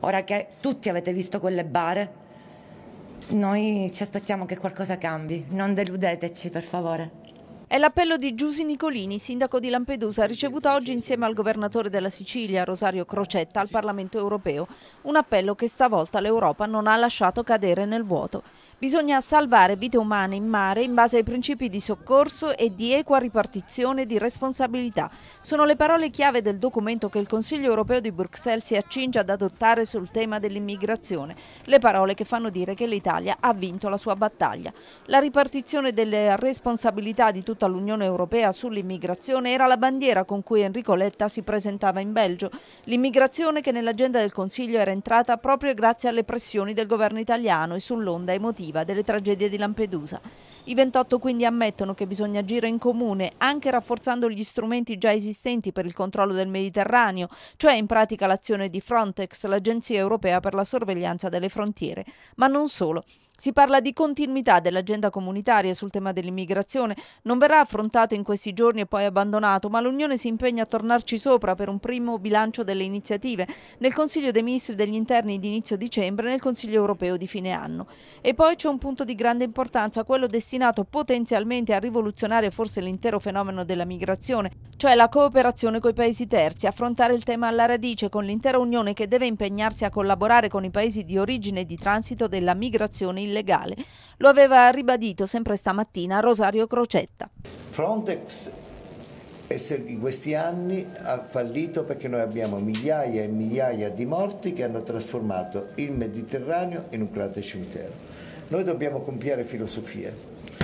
Ora che tutti avete visto quelle bare, noi ci aspettiamo che qualcosa cambi. Non deludeteci, per favore. È l'appello di Giusi Nicolini, sindaco di Lampedusa, ricevuto oggi insieme al governatore della Sicilia, Rosario Crocetta, al Parlamento europeo. Un appello che stavolta l'Europa non ha lasciato cadere nel vuoto. Bisogna salvare vite umane in mare in base ai principi di soccorso e di equa ripartizione di responsabilità. Sono le parole chiave del documento che il Consiglio europeo di Bruxelles si accinge ad adottare sul tema dell'immigrazione, le parole che fanno dire che l'Italia ha vinto la sua battaglia. La ripartizione delle responsabilità di tutta l'Unione europea sull'immigrazione era la bandiera con cui Enrico Letta si presentava in Belgio, l'immigrazione che nell'agenda del Consiglio era entrata proprio grazie alle pressioni del governo italiano e sull'onda emotiva narrativa delle tragedie di Lampedusa. I 28 quindi ammettono che bisogna agire in comune, anche rafforzando gli strumenti già esistenti per il controllo del Mediterraneo, cioè in pratica l'azione di Frontex, l'Agenzia Europea per la Sorveglianza delle Frontiere. Ma non solo. Si parla di continuità dell'agenda comunitaria sul tema dell'immigrazione. Non verrà affrontato in questi giorni e poi abbandonato, ma l'Unione si impegna a tornarci sopra per un primo bilancio delle iniziative nel Consiglio dei Ministri degli Interni di inizio dicembre e nel Consiglio europeo di fine anno. E poi c'è un punto di grande importanza, quello destinato potenzialmente a rivoluzionare forse l'intero fenomeno della migrazione, cioè la cooperazione con i paesi terzi, affrontare il tema alla radice con l'intera Unione che deve impegnarsi a collaborare con i paesi di origine e di transito della migrazione illegale. Lo aveva ribadito sempre stamattina Rosario Crocetta. Frontex in questi anni ha fallito perché noi abbiamo migliaia e migliaia di morti che hanno trasformato il Mediterraneo in un grande cimitero. Noi dobbiamo compiere filosofie